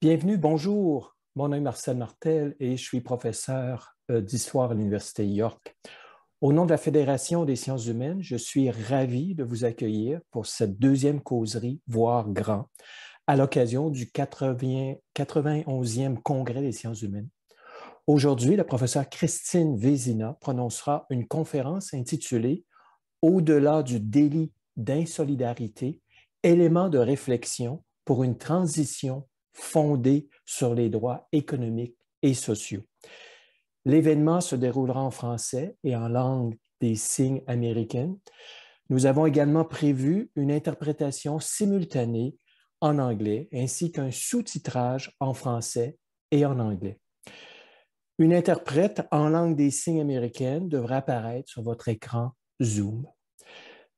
Bienvenue, bonjour. Mon nom est Marcel Martel et je suis professeur euh, d'histoire à l'Université York. Au nom de la Fédération des sciences humaines, je suis ravi de vous accueillir pour cette deuxième causerie voire grand à l'occasion du 91e Congrès des sciences humaines. Aujourd'hui, la professeure Christine Vézina prononcera une conférence intitulée Au-delà du délit d'insolidarité, éléments de réflexion pour une transition fondée sur les droits économiques et sociaux. L'événement se déroulera en français et en langue des signes américaine. Nous avons également prévu une interprétation simultanée en anglais ainsi qu'un sous-titrage en français et en anglais. Une interprète en langue des signes américaine devra apparaître sur votre écran Zoom.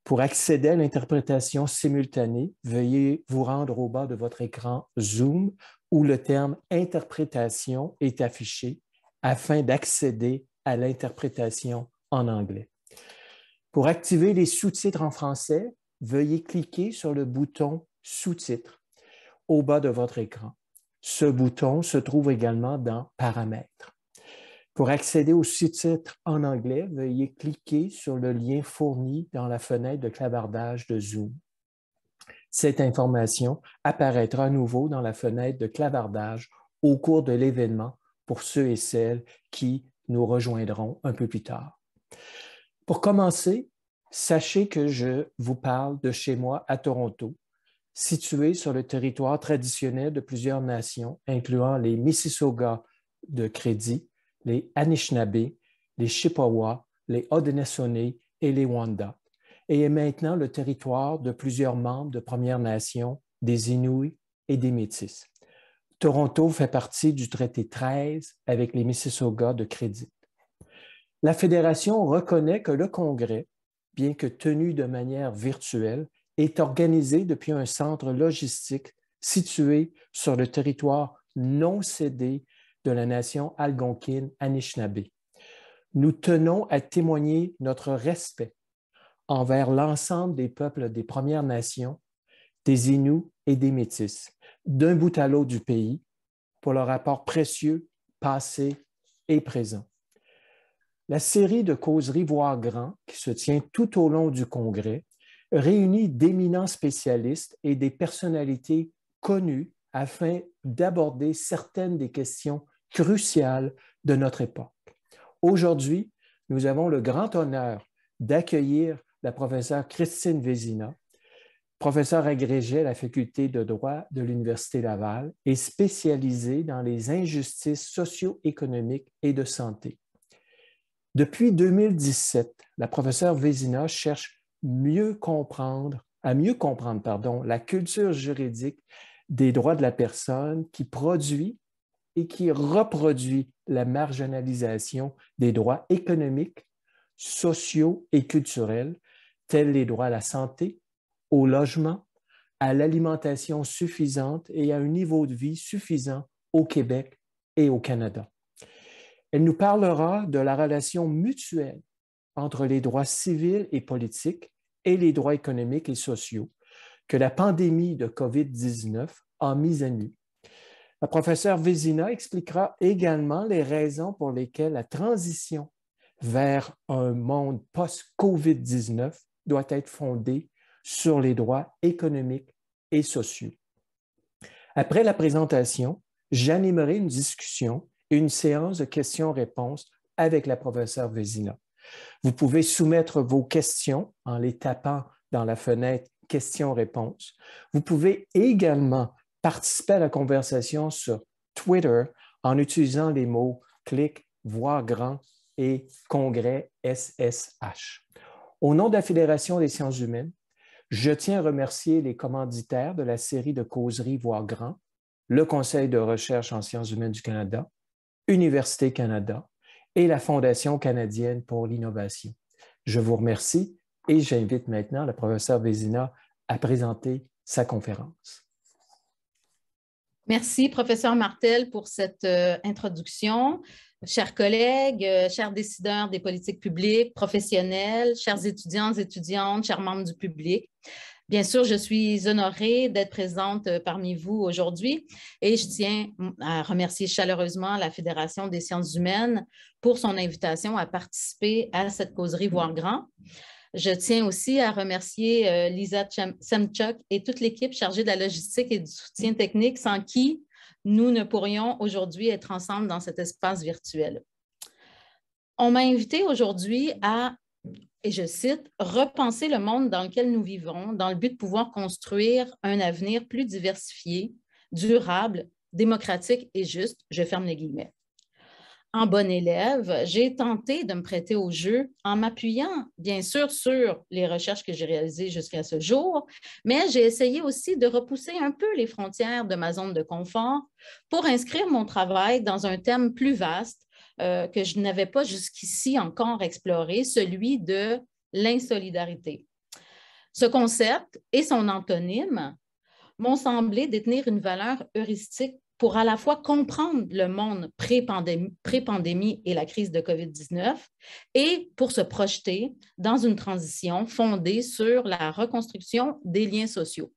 Pour accéder à l'interprétation simultanée, veuillez vous rendre au bas de votre écran Zoom où le terme interprétation est affiché afin d'accéder à l'interprétation en anglais. Pour activer les sous-titres en français, veuillez cliquer sur le bouton Sous-titres au bas de votre écran. Ce bouton se trouve également dans Paramètres. Pour accéder au sous titre en anglais, veuillez cliquer sur le lien fourni dans la fenêtre de clavardage de Zoom. Cette information apparaîtra à nouveau dans la fenêtre de clavardage au cours de l'événement pour ceux et celles qui nous rejoindront un peu plus tard. Pour commencer, sachez que je vous parle de chez moi à Toronto, situé sur le territoire traditionnel de plusieurs nations, incluant les Mississauga de crédit, les Anishinaabe, les Chippewa, les Haudenosaunee et les Wanda, et est maintenant le territoire de plusieurs membres de Premières Nations, des Inuits et des Métis. Toronto fait partie du traité 13 avec les Mississaugas de crédit. La Fédération reconnaît que le Congrès, bien que tenu de manière virtuelle, est organisé depuis un centre logistique situé sur le territoire non cédé de la nation algonquine Anishinaabe. Nous tenons à témoigner notre respect envers l'ensemble des peuples des Premières Nations, des Inuits et des Métis, d'un bout à l'autre du pays, pour leur apport précieux, passé et présent. La série de causeries Voir Grand, qui se tient tout au long du Congrès, réunit d'éminents spécialistes et des personnalités connues afin d'aborder certaines des questions Crucial de notre époque. Aujourd'hui, nous avons le grand honneur d'accueillir la professeure Christine Vézina, professeure agrégée à la faculté de droit de l'Université Laval et spécialisée dans les injustices socio-économiques et de santé. Depuis 2017, la professeure Vézina cherche mieux comprendre, à mieux comprendre pardon, la culture juridique des droits de la personne qui produit qui reproduit la marginalisation des droits économiques, sociaux et culturels, tels les droits à la santé, au logement, à l'alimentation suffisante et à un niveau de vie suffisant au Québec et au Canada. Elle nous parlera de la relation mutuelle entre les droits civils et politiques et les droits économiques et sociaux que la pandémie de COVID-19 a mise à nu la professeure Vézina expliquera également les raisons pour lesquelles la transition vers un monde post-COVID-19 doit être fondée sur les droits économiques et sociaux. Après la présentation, j'animerai une discussion et une séance de questions-réponses avec la professeure Vézina. Vous pouvez soumettre vos questions en les tapant dans la fenêtre questions-réponses. Vous pouvez également participer à la conversation sur Twitter en utilisant les mots clic, voir grand et congrès SSH. Au nom de la Fédération des sciences humaines, je tiens à remercier les commanditaires de la série de causeries Voir Grand, le Conseil de recherche en sciences humaines du Canada, Université Canada et la Fondation canadienne pour l'innovation. Je vous remercie et j'invite maintenant le professeur Vézina à présenter sa conférence. Merci, professeur Martel, pour cette euh, introduction. Chers collègues, euh, chers décideurs des politiques publiques, professionnels, chers étudiants, étudiantes, chers membres du public, Bien sûr, je suis honorée d'être présente euh, parmi vous aujourd'hui et je tiens à remercier chaleureusement la Fédération des sciences humaines pour son invitation à participer à cette causerie Voir Grand. Je tiens aussi à remercier euh, Lisa Semchuk et toute l'équipe chargée de la logistique et du soutien technique sans qui nous ne pourrions aujourd'hui être ensemble dans cet espace virtuel. On m'a invité aujourd'hui à, et je cite, repenser le monde dans lequel nous vivons dans le but de pouvoir construire un avenir plus diversifié, durable, démocratique et juste. Je ferme les guillemets en bonne élève, j'ai tenté de me prêter au jeu en m'appuyant, bien sûr, sur les recherches que j'ai réalisées jusqu'à ce jour, mais j'ai essayé aussi de repousser un peu les frontières de ma zone de confort pour inscrire mon travail dans un thème plus vaste euh, que je n'avais pas jusqu'ici encore exploré, celui de l'insolidarité. Ce concept et son antonyme m'ont semblé détenir une valeur heuristique pour à la fois comprendre le monde pré-pandémie et la crise de COVID-19 et pour se projeter dans une transition fondée sur la reconstruction des liens sociaux.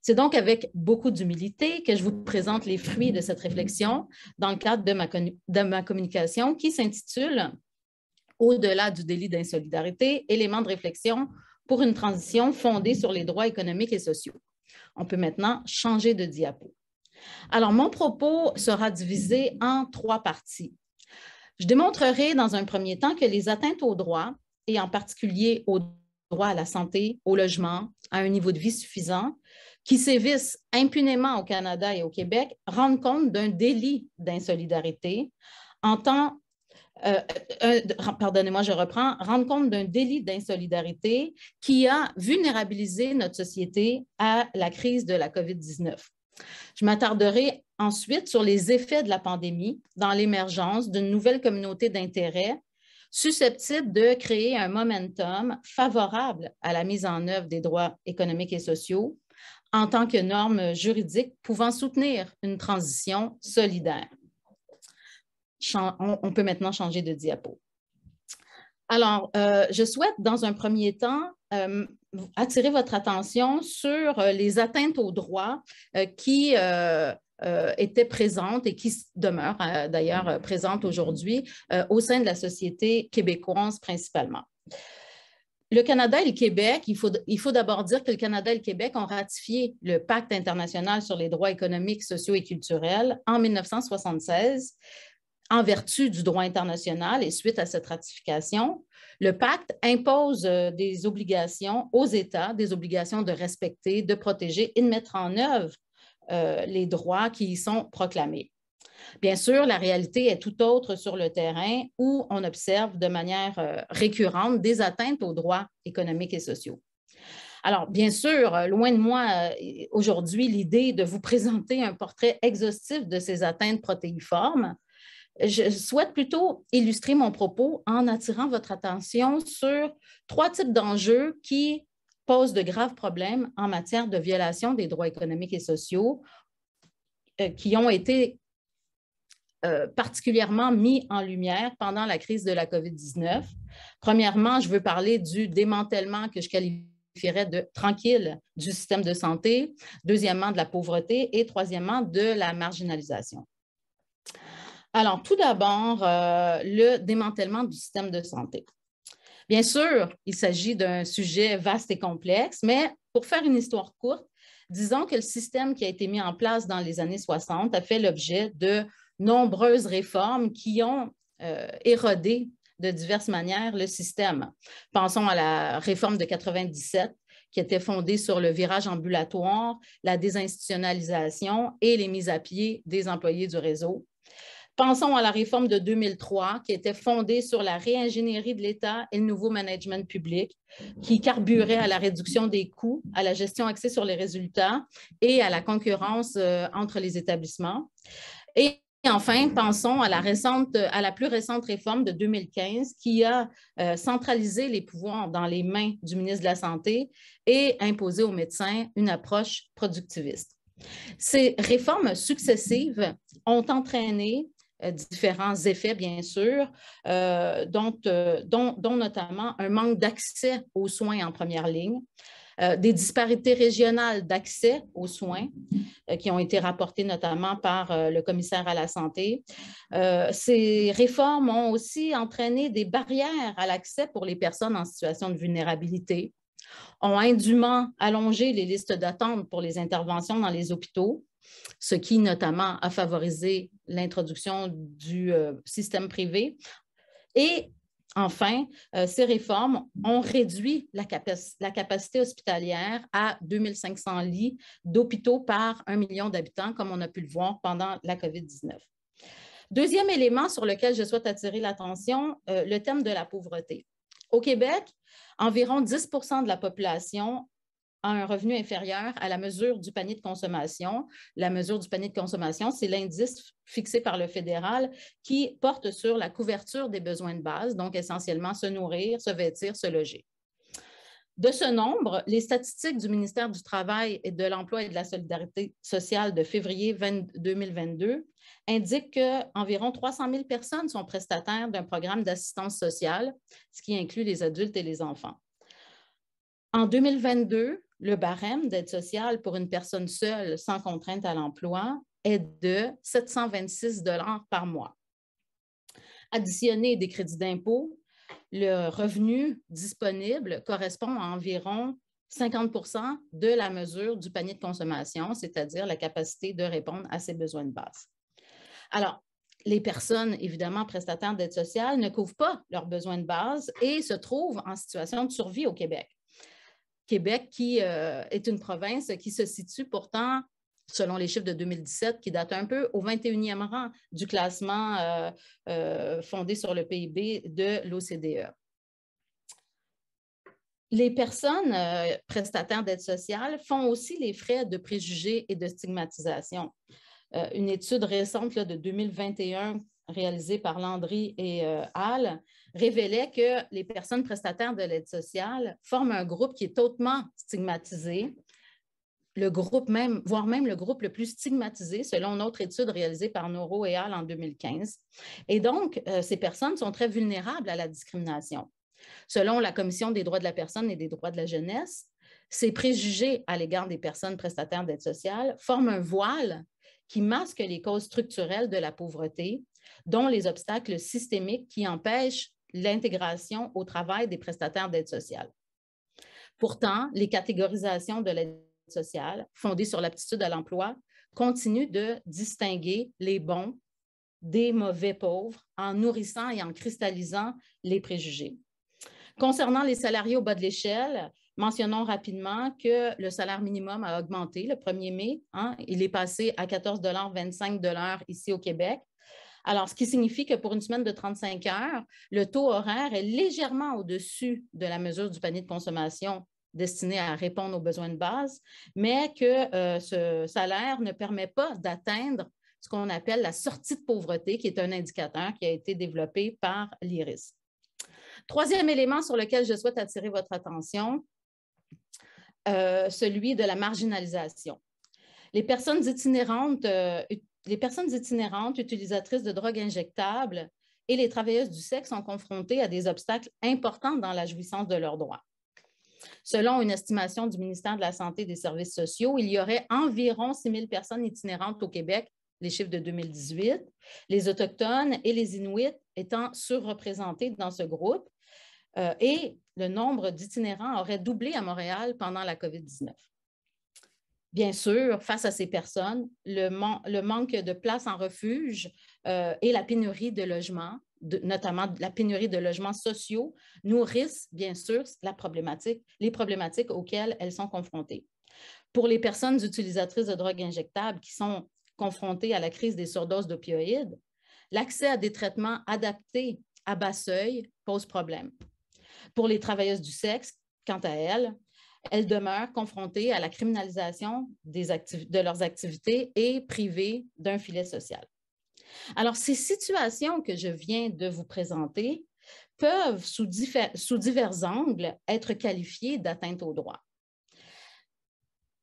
C'est donc avec beaucoup d'humilité que je vous présente les fruits de cette réflexion dans le cadre de ma, de ma communication qui s'intitule Au-delà du délit d'insolidarité, éléments de réflexion pour une transition fondée sur les droits économiques et sociaux. On peut maintenant changer de diapo. Alors, mon propos sera divisé en trois parties. Je démontrerai dans un premier temps que les atteintes aux droits, et en particulier aux droits à la santé, au logement, à un niveau de vie suffisant, qui sévissent impunément au Canada et au Québec, rendent compte d'un délit d'insolidarité en tant euh, euh, moi je compte d'un délit d'insolidarité qui a vulnérabilisé notre société à la crise de la COVID-19. Je m'attarderai ensuite sur les effets de la pandémie dans l'émergence d'une nouvelle communauté d'intérêt susceptible de créer un momentum favorable à la mise en œuvre des droits économiques et sociaux en tant que normes juridiques pouvant soutenir une transition solidaire. On peut maintenant changer de diapo. Alors, euh, je souhaite dans un premier temps euh, attirer votre attention sur euh, les atteintes aux droits euh, qui euh, étaient présentes et qui demeurent d'ailleurs présentes aujourd'hui au sein de la société québécoise principalement. Le Canada et le Québec, il faut, il faut d'abord dire que le Canada et le Québec ont ratifié le Pacte international sur les droits économiques, sociaux et culturels en 1976 en vertu du droit international et suite à cette ratification, le pacte impose euh, des obligations aux États, des obligations de respecter, de protéger et de mettre en œuvre euh, les droits qui y sont proclamés. Bien sûr, la réalité est tout autre sur le terrain où on observe de manière euh, récurrente des atteintes aux droits économiques et sociaux. Alors, bien sûr, loin de moi aujourd'hui l'idée de vous présenter un portrait exhaustif de ces atteintes protéiformes, je souhaite plutôt illustrer mon propos en attirant votre attention sur trois types d'enjeux qui posent de graves problèmes en matière de violation des droits économiques et sociaux euh, qui ont été euh, particulièrement mis en lumière pendant la crise de la COVID-19. Premièrement, je veux parler du démantèlement que je qualifierais de tranquille du système de santé, deuxièmement, de la pauvreté et troisièmement, de la marginalisation. Alors, tout d'abord, euh, le démantèlement du système de santé. Bien sûr, il s'agit d'un sujet vaste et complexe, mais pour faire une histoire courte, disons que le système qui a été mis en place dans les années 60 a fait l'objet de nombreuses réformes qui ont euh, érodé de diverses manières le système. Pensons à la réforme de 97 qui était fondée sur le virage ambulatoire, la désinstitutionnalisation et les mises à pied des employés du réseau. Pensons à la réforme de 2003 qui était fondée sur la réingénierie de l'État et le nouveau management public, qui carburait à la réduction des coûts, à la gestion axée sur les résultats et à la concurrence euh, entre les établissements. Et enfin, pensons à la, récente, à la plus récente réforme de 2015 qui a euh, centralisé les pouvoirs dans les mains du ministre de la Santé et imposé aux médecins une approche productiviste. Ces réformes successives ont entraîné euh, différents effets, bien sûr, euh, euh, dont, notamment un manque d'accès aux soins en première ligne, des disparités régionales d'accès aux soins qui ont été rapportées notamment par le commissaire à la santé. ces réformes ont aussi entraîné des barrières à l'accès pour les personnes en situation de vulnérabilité, ont indûment allongé les listes d'attente pour les interventions dans les hôpitaux, ce qui notamment a favorisé l'introduction du euh, système privé. Et enfin, euh, ces réformes ont réduit la, capacité hospitalière à 2500 lits d'hôpitaux par un million d'habitants, comme on a pu le voir pendant la COVID-19. Deuxième élément sur lequel je souhaite attirer l'attention, euh, le thème de la pauvreté. Au Québec, environ 10 de la population a un revenu inférieur à la mesure du panier de consommation. La mesure du panier de consommation, c'est l'indice fixé par le fédéral qui porte sur la couverture des besoins de base, donc essentiellement se nourrir, se vêtir, se loger. De ce nombre, les statistiques du ministère du Travail et de l'Emploi et de la Solidarité sociale de février 2022 indiquent qu'environ 300 000 personnes sont prestataires d'un programme d'assistance sociale, ce qui inclut les adultes et les enfants. En 2022, le barème d'aide sociale pour une personne seule sans contrainte à l'emploi est de 726 par mois. Additionner des crédits d'impôt, le revenu disponible correspond à environ 50 de la mesure du panier de consommation, c'est-à-dire la capacité de répondre à ses besoins de base. Alors, les personnes, évidemment, prestataires d'aide sociale ne couvrent pas leurs besoins de base et se trouvent en situation de survie au Québec. Québec, qui euh, est une province qui se situe pourtant selon les chiffres de 2017, qui datent un peu au 21e rang du classement euh, euh, fondé sur le PIB de l'OCDE. Les personnes euh, prestataires d'aide sociale font aussi les frais de préjugés et de stigmatisation. une étude récente de 2021 réalisée par Landry et Hall révélait que les personnes prestataires de l'aide sociale forment un groupe qui est hautement stigmatisé, le groupe même, voire même le groupe le plus stigmatisé, selon une autre étude réalisée par Noro et Al en 2015. Et donc, euh, ces personnes sont très vulnérables à la discrimination. Selon la Commission des droits de la personne et des droits de la jeunesse, ces préjugés à l'égard des personnes prestataires d'aide sociale forment un voile qui masque les causes structurelles de la pauvreté, dont les obstacles systémiques qui empêchent l'intégration au travail des prestataires d'aide sociale. Pourtant, les catégorisations de l'aide sociale fondée sur l'aptitude à l'emploi continue de distinguer les bons des mauvais pauvres en nourrissant et en cristallisant les préjugés. Concernant les salariés au bas de l'échelle, mentionnons rapidement que le salaire minimum a augmenté le 1er mai. Hein. il est passé à 14,25 ici au Québec. Alors, ce qui signifie que pour une semaine de 35 heures, le taux horaire est légèrement au-dessus de la mesure du panier de consommation destiné à répondre aux besoins de base, mais que euh, ce salaire ne permet pas d'atteindre ce qu'on appelle la sortie de pauvreté, qui est un indicateur qui a été développé par l'IRIS. Troisième élément sur lequel je souhaite attirer votre attention, euh, celui de la marginalisation. Les personnes itinérantes, euh, les personnes itinérantes utilisatrices de drogues injectables et les travailleuses du sexe sont confrontées à des obstacles importants dans la jouissance de leurs droits. Selon une estimation du ministère de la Santé et des Services sociaux, il y aurait environ 6 000 personnes itinérantes au Québec, les chiffres de 2018, les Autochtones et les Inuits étant surreprésentés dans ce groupe. Euh, et le nombre d'itinérants aurait doublé à Montréal pendant la COVID-19. Bien sûr, face à ces personnes, le, manque de places en refuge euh, et la pénurie de logements notamment la pénurie de logements sociaux, nourrissent bien sûr la problématique, les problématiques auxquelles elles sont confrontées. Pour les personnes utilisatrices de drogues injectables qui sont confrontées à la crise des surdoses d'opioïdes, l'accès à des traitements adaptés à bas seuil pose problème. Pour les travailleuses du sexe, quant à elles, elles demeurent confrontées à la criminalisation des de leurs activités et privées d'un filet social. Alors, ces situations que je viens de vous présenter peuvent, sous, divers angles, être qualifiées d'atteinte au droit.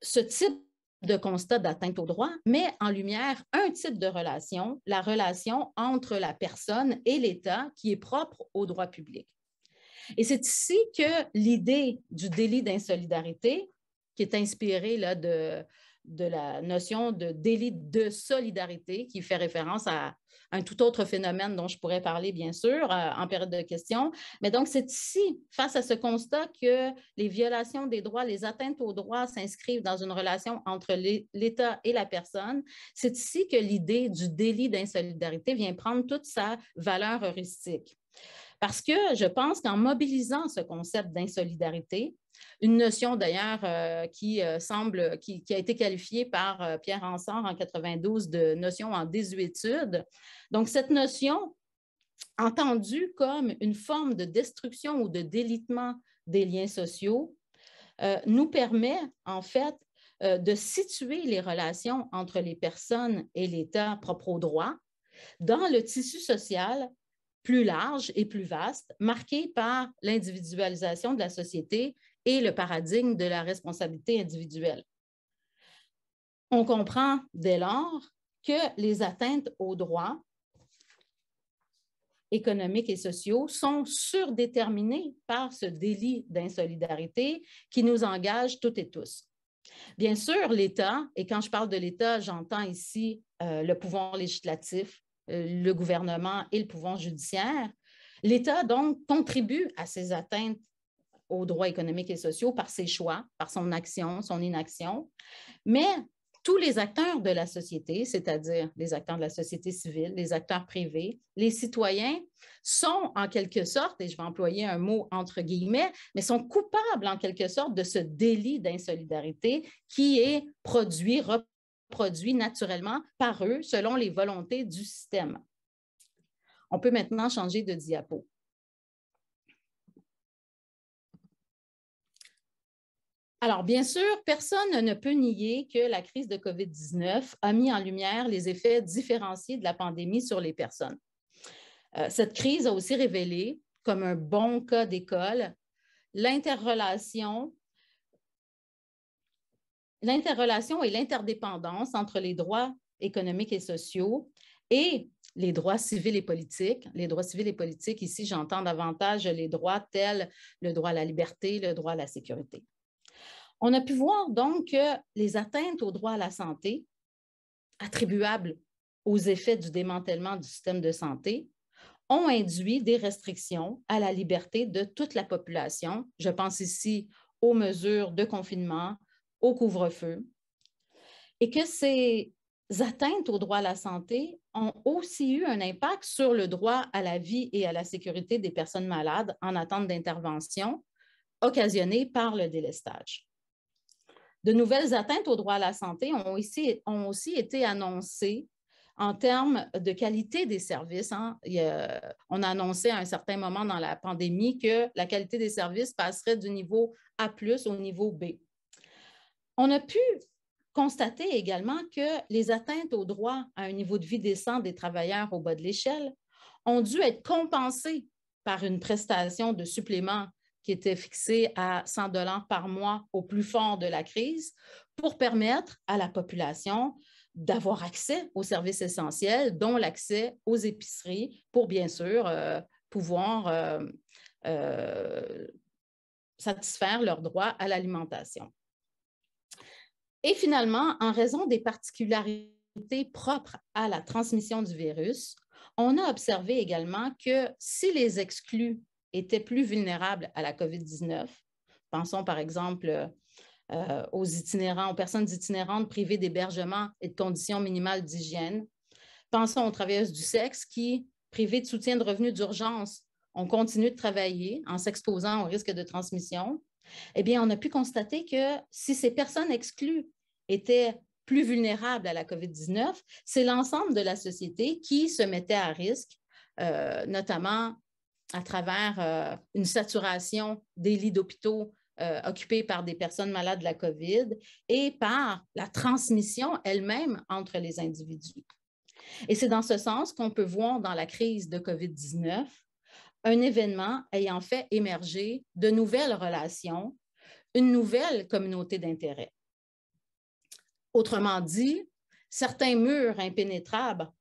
Ce type de constat d'atteinte au droit met en lumière un type de relation, la relation entre la personne et l'État qui est propre au droit public. Et c'est ici que l'idée du délit d'insolidarité, qui est inspirée là, de, de la notion de délit de solidarité qui fait référence à un tout autre phénomène dont je pourrais parler, bien sûr, euh, en période de questions. Mais donc, c'est ici, face à ce constat, que les violations des droits, les atteintes aux droits s'inscrivent dans une relation entre l'État et la personne. C'est ici que l'idée du délit d'insolidarité vient prendre toute sa valeur heuristique. Parce que je pense qu'en mobilisant ce concept d'insolidarité, une notion d'ailleurs euh, qui euh, semble, qui, a été qualifiée par euh, Pierre Ansart en 92 de notion en désuétude. Donc, cette notion, entendue comme une forme de destruction ou de délitement des liens sociaux, nous permet en fait de situer les relations entre les personnes et l'État propre au droit dans le tissu social plus large et plus vaste, marqué par l'individualisation de la société et le paradigme de la responsabilité individuelle. On comprend dès lors que les atteintes aux droits économiques et sociaux sont surdéterminées par ce délit d'insolidarité qui nous engage toutes et tous. Bien sûr, l'État, et quand je parle de l'État, j'entends ici euh, le pouvoir législatif, euh, le gouvernement et le pouvoir judiciaire, l'État donc contribue à ces atteintes aux droits économiques et sociaux par ses choix, par son action, son inaction, mais tous les acteurs de la société, c'est-à-dire les acteurs de la société civile, les acteurs privés, les citoyens, sont en quelque sorte, et je vais employer un mot entre guillemets, mais sont coupables en quelque sorte de ce délit d'insolidarité qui est produit, reproduit naturellement par eux selon les volontés du système. On peut maintenant changer de diapo. Alors, bien sûr, personne ne peut nier que la crise de COVID-19 a mis en lumière les effets différenciés de la pandémie sur les personnes. Euh, cette crise a aussi révélé, comme un bon cas d'école, l'interrelation l'interrelation et l'interdépendance entre les droits économiques et sociaux et les droits civils et politiques. Les droits civils et politiques, ici, j'entends davantage les droits tels le droit à la liberté, le droit à la sécurité. On a pu voir donc que les atteintes au droit à la santé attribuables aux effets du démantèlement du système de santé ont induit des restrictions à la liberté de toute la population. Je pense ici aux mesures de confinement, au couvre-feu, et que ces atteintes au droit à la santé ont aussi eu un impact sur le droit à la vie et à la sécurité des personnes malades en attente d'intervention occasionnée par le délestage. De nouvelles atteintes au droit à la santé ont, aussi été annoncées en termes de qualité des services. Hein. on a annoncé à un certain moment dans la pandémie que la qualité des services passerait du niveau A au niveau B. On a pu constater également que les atteintes au droit à un niveau de vie décent des travailleurs au bas de l'échelle ont dû être compensées par une prestation de supplément qui était fixé à 100 dollars par mois au plus fort de la crise, pour permettre à la population d'avoir accès aux services essentiels, dont l'accès aux épiceries, pour bien sûr euh, pouvoir euh, euh, satisfaire leur droit à l'alimentation. Et finalement, en raison des particularités propres à la transmission du virus, on a observé également que si les exclus étaient plus vulnérables à la COVID-19. Pensons par exemple euh, euh, aux itinérants, aux personnes itinérantes privées d'hébergement et de conditions minimales d'hygiène. Pensons aux travailleuses du sexe qui, privées de soutien de revenus d'urgence, ont continué de travailler en s'exposant au risque de transmission. Eh bien, on a pu constater que si ces personnes exclues étaient plus vulnérables à la COVID-19, c'est l'ensemble de la société qui se mettait à risque, euh, notamment à travers euh, une saturation des lits d'hôpitaux euh, occupés par des personnes malades de la COVID et par la transmission elle-même entre les individus. Et c'est dans ce sens qu'on peut voir dans la crise de COVID-19 un événement ayant fait émerger de nouvelles relations, une nouvelle communauté d'intérêt. Autrement dit, certains murs impénétrables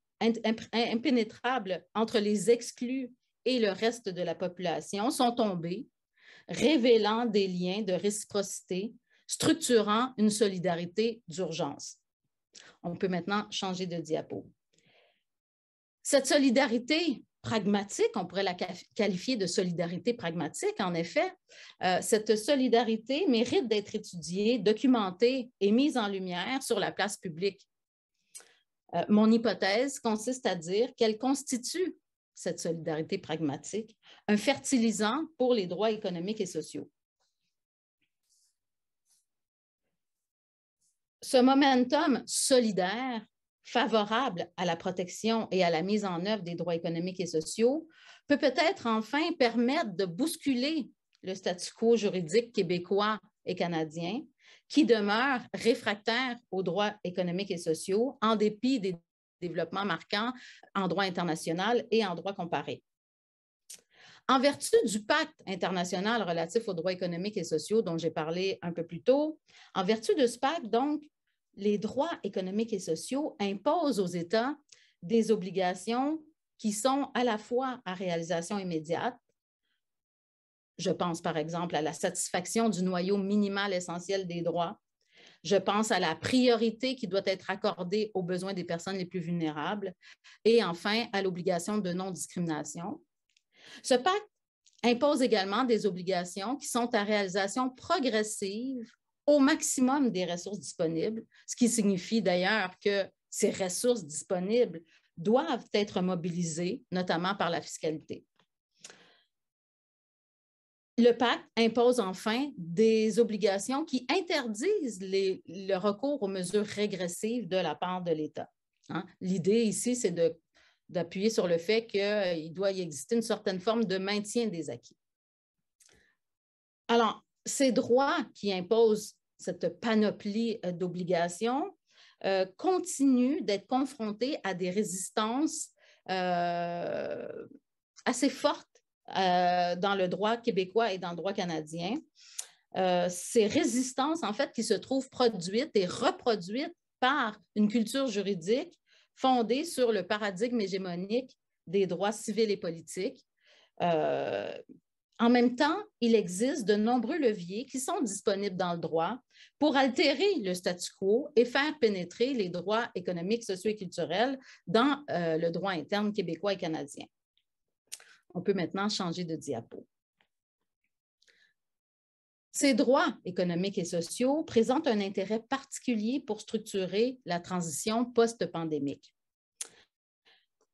entre les exclus et le reste de la population sont tombés, révélant des liens de réciprocité, structurant une solidarité d'urgence. On peut maintenant changer de diapo. Cette solidarité pragmatique, on pourrait la qualifier de solidarité pragmatique, en effet, euh, cette solidarité mérite d'être étudiée, documentée et mise en lumière sur la place publique. Euh, mon hypothèse consiste à dire qu'elle constitue cette solidarité pragmatique, un fertilisant pour les droits économiques et sociaux. Ce momentum solidaire favorable à la protection et à la mise en œuvre des droits économiques et sociaux peut peut-être enfin permettre de bousculer le statu quo juridique québécois et canadien qui demeure réfractaire aux droits économiques et sociaux en dépit des développement marquant en droit international et en droit comparé. En vertu du pacte international relatif aux droits économiques et sociaux dont j'ai parlé un peu plus tôt, en vertu de ce pacte, donc, les droits économiques et sociaux imposent aux États des obligations qui sont à la fois à réalisation immédiate, je pense par exemple à la satisfaction du noyau minimal essentiel des droits, je pense à la priorité qui doit être accordée aux besoins des personnes les plus vulnérables et enfin à l'obligation de non-discrimination. Ce pacte impose également des obligations qui sont à réalisation progressive au maximum des ressources disponibles, ce qui signifie d'ailleurs que ces ressources disponibles doivent être mobilisées, notamment par la fiscalité. Le pacte impose enfin des obligations qui interdisent le recours aux mesures régressives de la part de l'État. Hein. L'idée ici, c'est d'appuyer sur le fait qu'il euh, doit y exister une certaine forme de maintien des acquis. Alors, ces droits qui imposent cette panoplie euh, d'obligations euh, continuent d'être confrontés à des résistances assez fortes euh, dans le droit québécois et dans le droit canadien. Euh, ces résistances, en fait, qui se trouvent produites et reproduites par une culture juridique fondée sur le paradigme hégémonique des droits civils et politiques. Euh, en même temps, il existe de nombreux leviers qui sont disponibles dans le droit pour altérer le statu quo et faire pénétrer les droits économiques, sociaux et culturels dans le droit interne québécois et canadien. On peut maintenant changer de diapo. Ces droits économiques et sociaux présentent un intérêt particulier pour structurer la transition post-pandémique.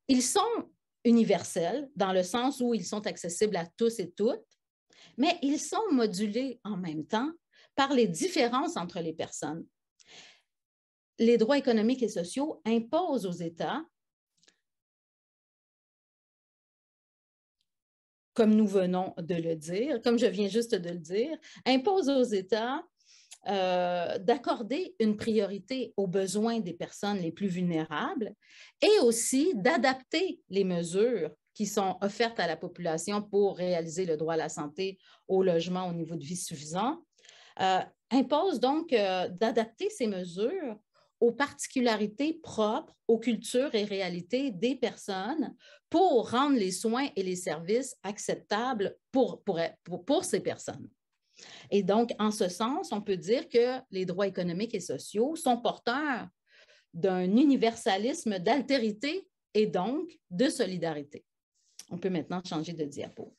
Ils sont universels dans le sens où ils sont accessibles à tous et toutes, mais ils sont modulés en même temps par les différences entre les personnes. Les droits économiques et sociaux imposent aux États comme nous venons de le dire, comme je viens juste de le dire, impose aux États euh, d'accorder une priorité aux besoins des personnes les plus vulnérables et aussi d'adapter les mesures qui sont offertes à la population pour réaliser le droit à la santé, au logement, au niveau de vie suffisant, euh, impose donc euh, d'adapter ces mesures aux particularités propres aux cultures et réalités des personnes pour rendre les soins et les services acceptables pour, pour, pour, ces personnes. Et donc, en ce sens, on peut dire que les droits économiques et sociaux sont porteurs d'un universalisme d'altérité et donc de solidarité. On peut maintenant changer de diapo.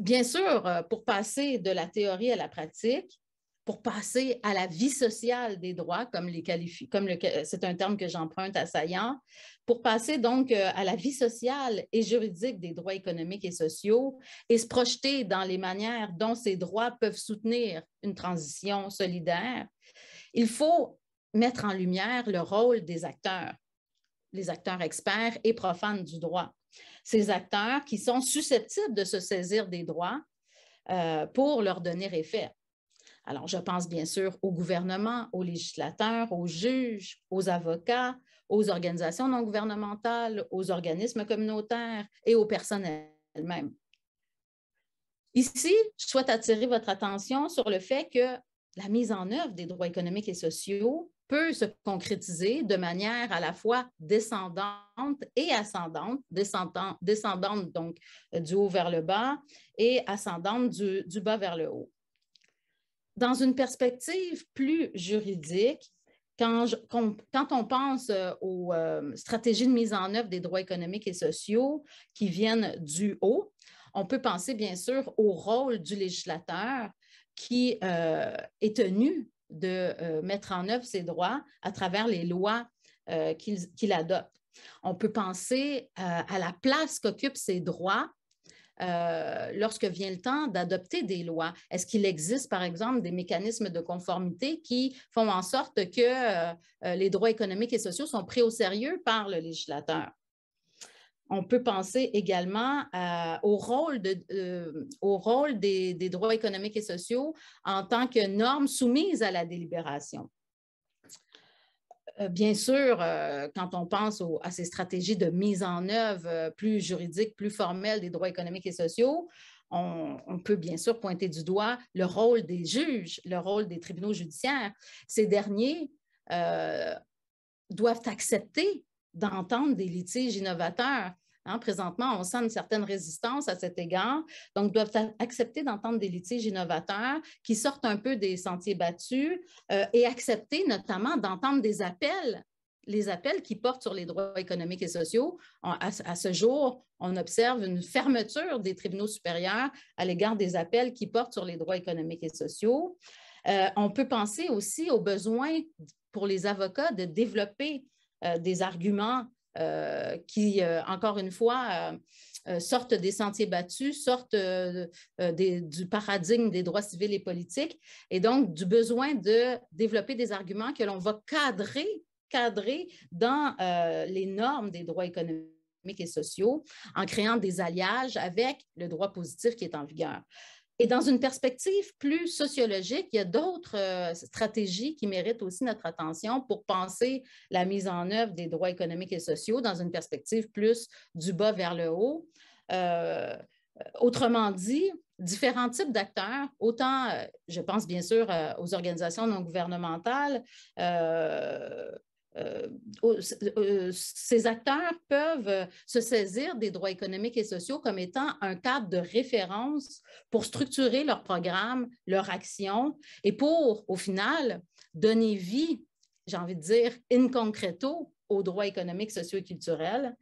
Bien sûr, pour passer de la théorie à la pratique, pour passer à la vie sociale des droits, comme les qualifie, comme c'est un terme que j'emprunte à Saillant, pour passer donc euh, à la vie sociale et juridique des droits économiques et sociaux et se projeter dans les manières dont ces droits peuvent soutenir une transition solidaire, il faut mettre en lumière le rôle des acteurs, les acteurs experts et profanes du droit. Ces acteurs qui sont susceptibles de se saisir des droits euh, pour leur donner effet. Alors, je pense bien sûr au gouvernement, aux législateurs, aux juges, aux avocats, aux organisations non gouvernementales, aux organismes communautaires et aux personnes elles-mêmes. Ici, je souhaite attirer votre attention sur le fait que la mise en œuvre des droits économiques et sociaux peut se concrétiser de manière à la fois descendante et ascendante, descendante, donc du haut vers le bas et ascendante du bas vers le haut dans une perspective plus juridique, quand, on pense euh, aux euh, stratégies de mise en œuvre des droits économiques et sociaux qui viennent du haut, on peut penser bien sûr au rôle du législateur qui euh, est tenu de mettre en œuvre ses droits à travers les lois qu'il adopte. On peut penser à la place qu'occupent ces droits euh, lorsque vient le temps d'adopter des lois? Est-ce qu'il existe, par exemple, des mécanismes de conformité qui font en sorte que euh, euh, les droits économiques et sociaux sont pris au sérieux par le législateur? on peut penser également au rôle, des, droits économiques et sociaux en tant que normes soumises à la délibération. Euh, bien sûr, euh, quand on pense à ces stratégies de mise en œuvre euh, plus juridiques, plus formelles des droits économiques et sociaux, on, peut bien sûr pointer du doigt le rôle des juges, le rôle des tribunaux judiciaires. Ces derniers doivent accepter d'entendre des litiges innovateurs. Hein, présentement, on sent une certaine résistance à cet égard, donc doivent accepter d'entendre des litiges innovateurs qui sortent un peu des sentiers battus euh, et accepter notamment d'entendre des appels les appels qui portent sur les droits économiques et sociaux. à, ce jour, on observe une fermeture des tribunaux supérieurs à l'égard des appels qui portent sur les droits économiques et sociaux. Euh, on peut penser aussi aux besoins pour les avocats de développer euh, des arguments euh, qui, euh, encore une fois, euh, sortent des sentiers battus, sortent du paradigme des droits civils et politiques, et donc du besoin de développer des arguments que l'on va cadrer, cadrer dans les normes des droits économiques et sociaux en créant des alliages avec le droit positif qui est en vigueur. Et dans une perspective plus sociologique, il y a d'autres euh, stratégies qui méritent aussi notre attention pour penser la mise en œuvre des droits économiques et sociaux dans une perspective plus du bas vers le haut. Euh, autrement dit, différents types d'acteurs, autant, euh, je pense bien sûr aux organisations non gouvernementales, euh, euh, ces acteurs peuvent euh, se saisir des droits économiques et sociaux comme étant un cadre de référence pour structurer leur programme, leur action et pour, au final, donner vie, j'ai envie de dire, in concreto aux droits économiques, sociaux et culturels.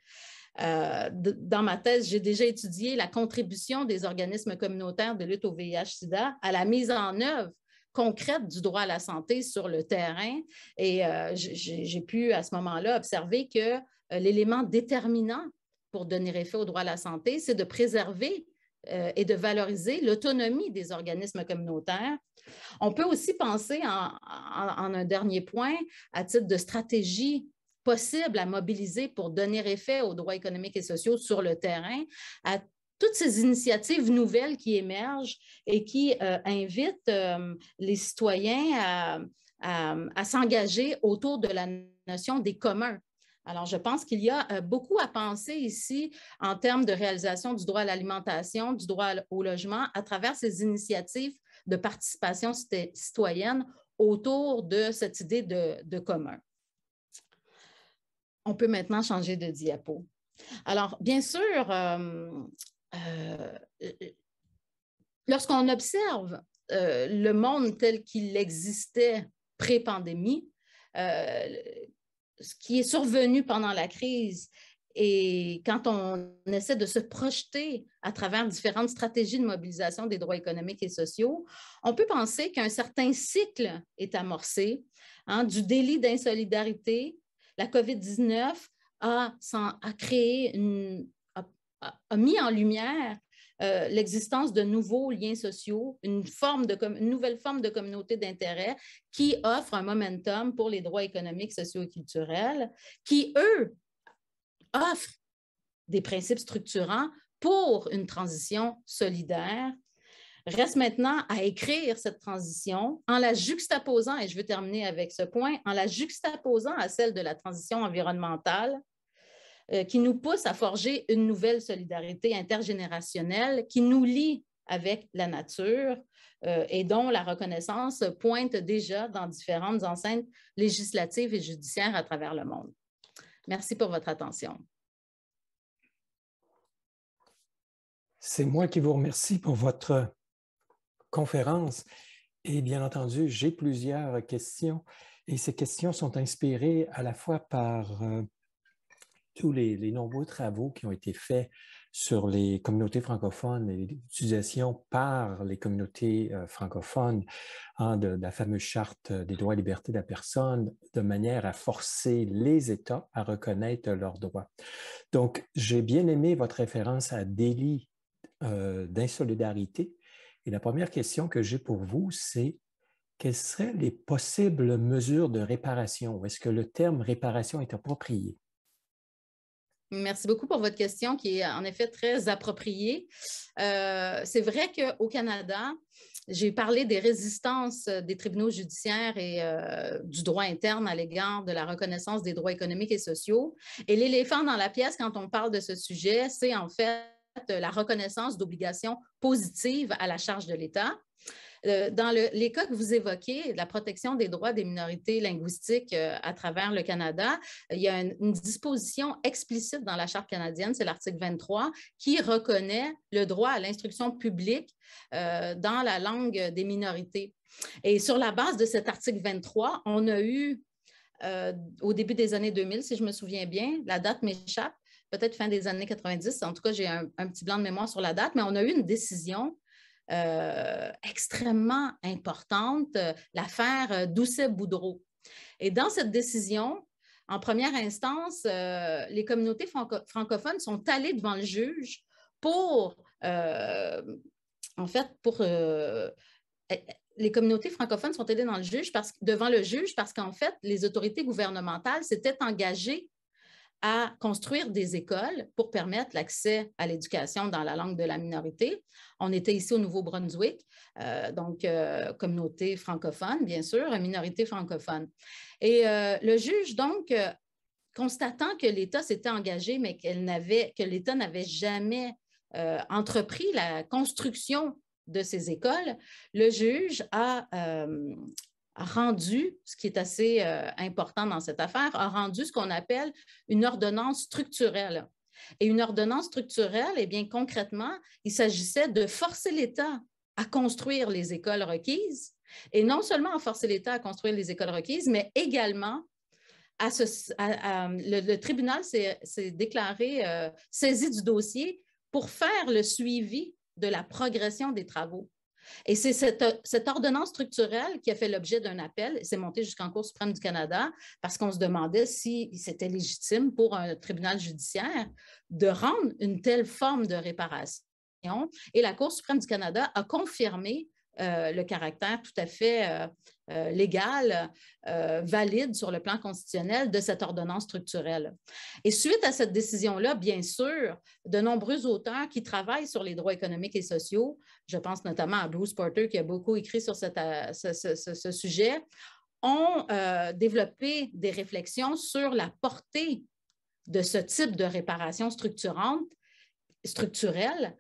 dans ma thèse, j'ai déjà étudié la contribution des organismes communautaires de lutte au VIH-Sida à la mise en œuvre concrète du droit à la santé sur le terrain. Et euh, j'ai pu à ce moment-là observer que euh, l'élément déterminant pour donner effet au droit à la santé, c'est de préserver euh, et de valoriser l'autonomie des organismes communautaires. On peut aussi penser en, un dernier point à titre de stratégie possible à mobiliser pour donner effet aux droits économiques et sociaux sur le terrain, à toutes ces initiatives nouvelles qui émergent et qui euh, invitent euh, les citoyens à, s'engager autour de la notion des communs. Alors, je pense qu'il y a euh, beaucoup à penser ici en termes de réalisation du droit à l'alimentation, du droit au logement, à travers ces initiatives de participation citoyenne autour de cette idée de, commun. On peut maintenant changer de diapo. Alors, bien sûr, euh, euh, lorsqu'on observe euh, le monde tel qu'il existait pré-pandémie, ce qui est survenu pendant la crise et quand on essaie de se projeter à travers différentes stratégies de mobilisation des droits économiques et sociaux, on peut penser qu'un certain cycle est amorcé hein, du délit d'insolidarité. La COVID-19 a, a, créé une a, mis en lumière euh, l'existence de nouveaux liens sociaux, une, nouvelle forme de communauté d'intérêt qui offre un momentum pour les droits économiques, sociaux et culturels, qui, eux, offrent des principes structurants pour une transition solidaire. Reste maintenant à écrire cette transition en la juxtaposant, et je veux terminer avec ce point, en la juxtaposant à celle de la transition environnementale, euh, qui nous pousse à forger une nouvelle solidarité intergénérationnelle qui nous lie avec la nature euh, et dont la reconnaissance pointe déjà dans différentes enceintes législatives et judiciaires à travers le monde. Merci pour votre attention. C'est moi qui vous remercie pour votre conférence. Et bien entendu, j'ai plusieurs questions et ces questions sont inspirées à la fois par euh, tous les, nombreux travaux qui ont été faits sur les communautés francophones et l'utilisation par les communautés euh, francophones hein, de, la fameuse charte des droits et libertés de la personne de manière à forcer les États à reconnaître leurs droits. Donc, j'ai bien aimé votre référence à délit euh, d'insolidarité. Et la première question que j'ai pour vous, c'est quelles seraient les possibles mesures de réparation? Est-ce que le terme réparation est approprié? Merci beaucoup pour votre question qui est en effet très appropriée. Euh, c'est vrai qu'au Canada, j'ai parlé des résistances des tribunaux judiciaires et euh, du droit interne à l'égard de la reconnaissance des droits économiques et sociaux. Et l'éléphant dans la pièce, quand on parle de ce sujet, c'est en fait la reconnaissance d'obligations positives à la charge de l'État. Euh, dans les cas que vous évoquez, la protection des droits des minorités linguistiques euh, à travers le Canada, il y a une, disposition explicite dans la Charte canadienne, c'est l'article 23, qui reconnaît le droit à l'instruction publique euh, dans la langue des minorités. Et sur la base de cet article 23, on a eu, au début des années 2000, si je me souviens bien, la date m'échappe, peut-être fin des années 90, en tout cas j'ai un petit blanc de mémoire sur la date, mais on a eu une décision euh, extrêmement importante, euh, l'affaire euh, Doucet Boudreau. Et dans cette décision, en première instance, les communautés francophones sont allées devant le juge pour, en fait, pour eh, eh, les communautés francophones sont allées dans le juge parce, devant le juge parce qu'en fait, les autorités gouvernementales s'étaient engagées à construire des écoles pour permettre l'accès à l'éducation dans la langue de la minorité. On était ici au Nouveau-Brunswick, euh, donc euh, communauté francophone, bien sûr, minorité francophone. Et euh, le juge, donc, constatant que l'État s'était engagé, mais qu'elle n'avait, que l'État n'avait jamais entrepris la construction de ces écoles, le juge a rendu, ce qui est assez euh, important dans cette affaire, a rendu ce qu'on appelle une ordonnance structurelle. Et une ordonnance structurelle, eh bien, concrètement, il s'agissait de forcer l'État à construire les écoles requises, et non seulement à forcer l'État à construire les écoles requises, mais également à, le, tribunal s'est déclaré euh, saisi du dossier pour faire le suivi de la progression des travaux. Et c'est cette, ordonnance structurelle qui a fait l'objet d'un appel, c'est monté jusqu'en Cour suprême du Canada, parce qu'on se demandait si c'était légitime pour un tribunal judiciaire de rendre une telle forme de réparation. Et la Cour suprême du Canada a confirmé euh, le caractère tout à fait euh, euh, légal, valide sur le plan constitutionnel de cette ordonnance structurelle. Et suite à cette décision-là, bien sûr, de nombreux auteurs qui travaillent sur les droits économiques et sociaux, je pense notamment à Bruce Porter qui a beaucoup écrit sur ce, sujet, ont développé des réflexions sur la portée de ce type de réparation structurante, structurelle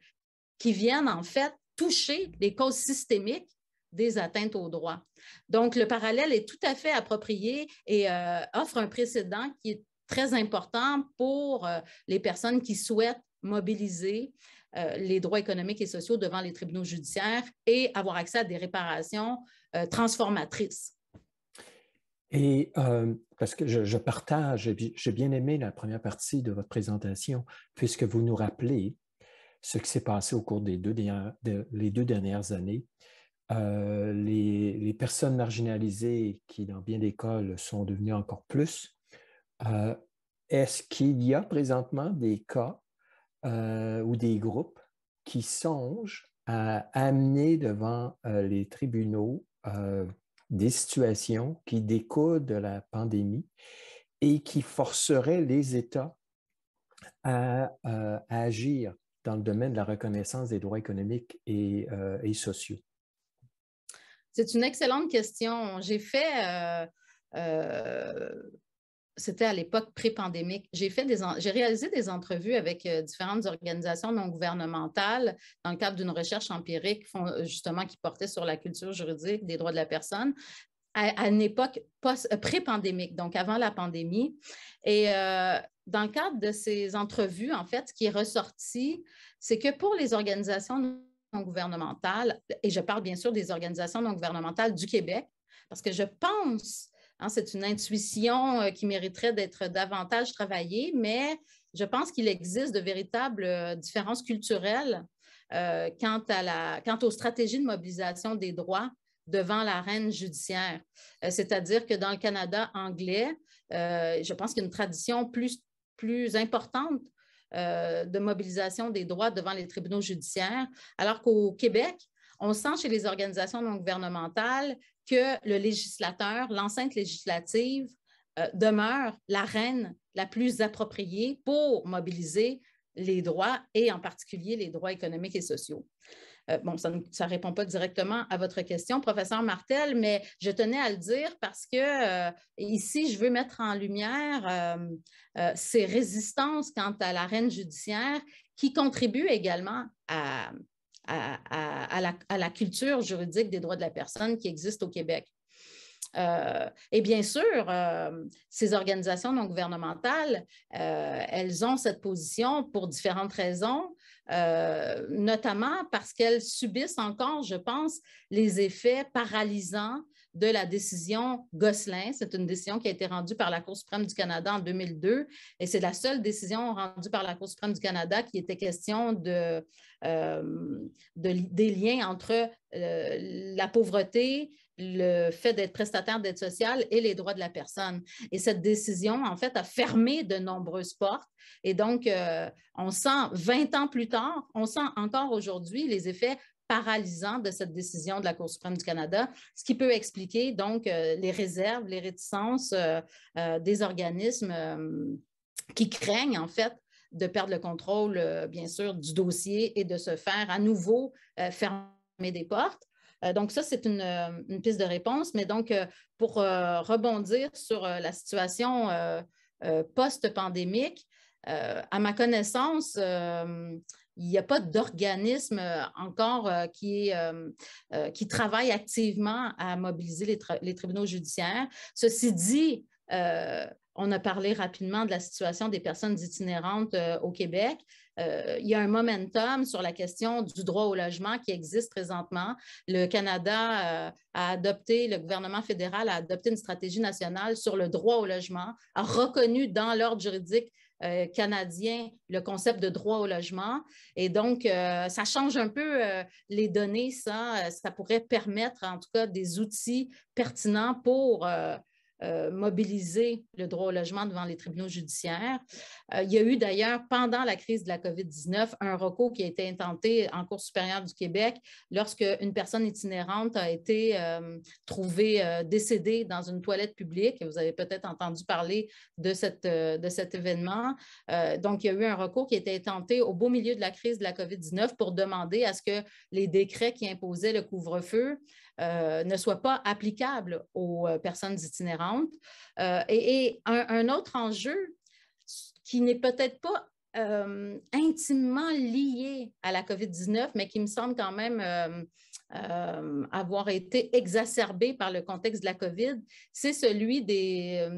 qui viennent en fait toucher les causes systémiques des atteintes aux droits. Donc, le parallèle est tout à fait approprié et euh, offre un précédent qui est très important pour euh, les personnes qui souhaitent mobiliser euh, les droits économiques et sociaux devant les tribunaux judiciaires et avoir accès à des réparations transformatrices. Et parce que je partage, j'ai bien aimé la première partie de votre présentation, puisque vous nous rappelez ce qui s'est passé au cours des deux, deux dernières années. Euh, les, personnes marginalisées qui, dans bien des cas, le sont devenues encore plus. Euh, est-ce qu'il y a présentement des cas euh, ou des groupes qui songent à amener devant les tribunaux des situations qui découlent de la pandémie et qui forceraient les États à agir dans le domaine de la reconnaissance des droits économiques et, euh, sociaux? C'est une excellente question. J'ai fait, euh, euh, c'était à l'époque pré-pandémique, j'ai réalisé des entrevues avec différentes organisations non gouvernementales dans le cadre d'une recherche empirique justement qui portait sur la culture juridique des droits de la personne à, une époque pré-pandémique, donc avant la pandémie. Et dans le cadre de ces entrevues, en fait, ce qui est ressorti, c'est que pour les organisations non gouvernementales, et je parle bien sûr des organisations non gouvernementales du Québec, parce que je pense, hein, c'est une intuition euh, qui mériterait d'être davantage travaillée, mais je pense qu'il existe de véritables euh, différences culturelles euh, quant, à la, quant aux stratégies de mobilisation des droits devant l'arène judiciaire. C'est-à-dire que dans le Canada anglais, je pense qu'il y a une tradition plus plus importante euh, de mobilisation des droits devant les tribunaux judiciaires, alors qu'au Québec, on sent chez les organisations non gouvernementales que le législateur, l'enceinte législative, euh, demeure la reine la plus appropriée pour mobiliser les droits et en particulier les droits économiques et sociaux. Euh, bon, ça ne répond pas directement à votre question, professeur Martel, mais je tenais à le dire parce que euh, ici, je veux mettre en lumière euh, ces résistances quant à l'arène judiciaire qui contribuent également à, la, culture juridique des droits de la personne qui existe au Québec. et bien sûr, ces organisations non gouvernementales, elles ont cette position pour différentes raisons. Euh, notamment parce qu'elles subissent encore, je pense, les effets paralysants de la décision Gosselin. C'est une décision qui a été rendue par la Cour suprême du Canada en 2002 et c'est la seule décision rendue par la Cour suprême du Canada qui était question de, euh, des liens entre euh, la pauvreté, le fait d'être prestataire d'aide sociale et les droits de la personne. Et cette décision, en fait, a fermé de nombreuses portes. Et donc, euh, on sent 20 ans plus tard, on sent encore aujourd'hui les effets paralysants de cette décision de la Cour suprême du Canada, ce qui peut expliquer donc euh, les réserves, les réticences euh, des organismes qui craignent en fait de perdre le contrôle, bien sûr, du dossier et de se faire à nouveau fermer des portes. Euh, donc, ça, c'est euh, une, piste de réponse. Mais donc, euh, pour rebondir sur la situation post-pandémique, à ma connaissance, il n'y a pas d'organisme encore qui, travaille activement à mobiliser les, tribunaux judiciaires. Ceci dit, on a parlé rapidement de la situation des personnes itinérantes au Québec. Euh, il y a un momentum sur la question du droit au logement qui existe présentement. Le Canada euh, a adopté, le gouvernement fédéral a adopté une stratégie nationale sur le droit au logement, a reconnu dans l'ordre juridique euh, canadien le concept de droit au logement. Et donc, ça change un peu les données, ça. Ça pourrait permettre, en tout cas, des outils pertinents pour euh, mobiliser le droit au logement devant les tribunaux judiciaires. Euh, il y a eu d'ailleurs, pendant la crise de la COVID-19, un recours qui a été intenté en Cour supérieure du Québec lorsque une personne itinérante a été euh, trouvée décédée dans une toilette publique. Vous avez peut-être entendu parler de, de cet événement. donc, il y a eu un recours qui a été intenté au beau milieu de la crise de la COVID-19 pour demander à ce que les décrets qui imposaient le couvre-feu euh, ne soit pas applicable aux euh, personnes itinérantes. Euh, et, un, autre enjeu qui n'est peut-être pas intimement lié à la COVID-19, mais qui me semble quand même avoir été exacerbé par le contexte de la COVID, c'est celui des,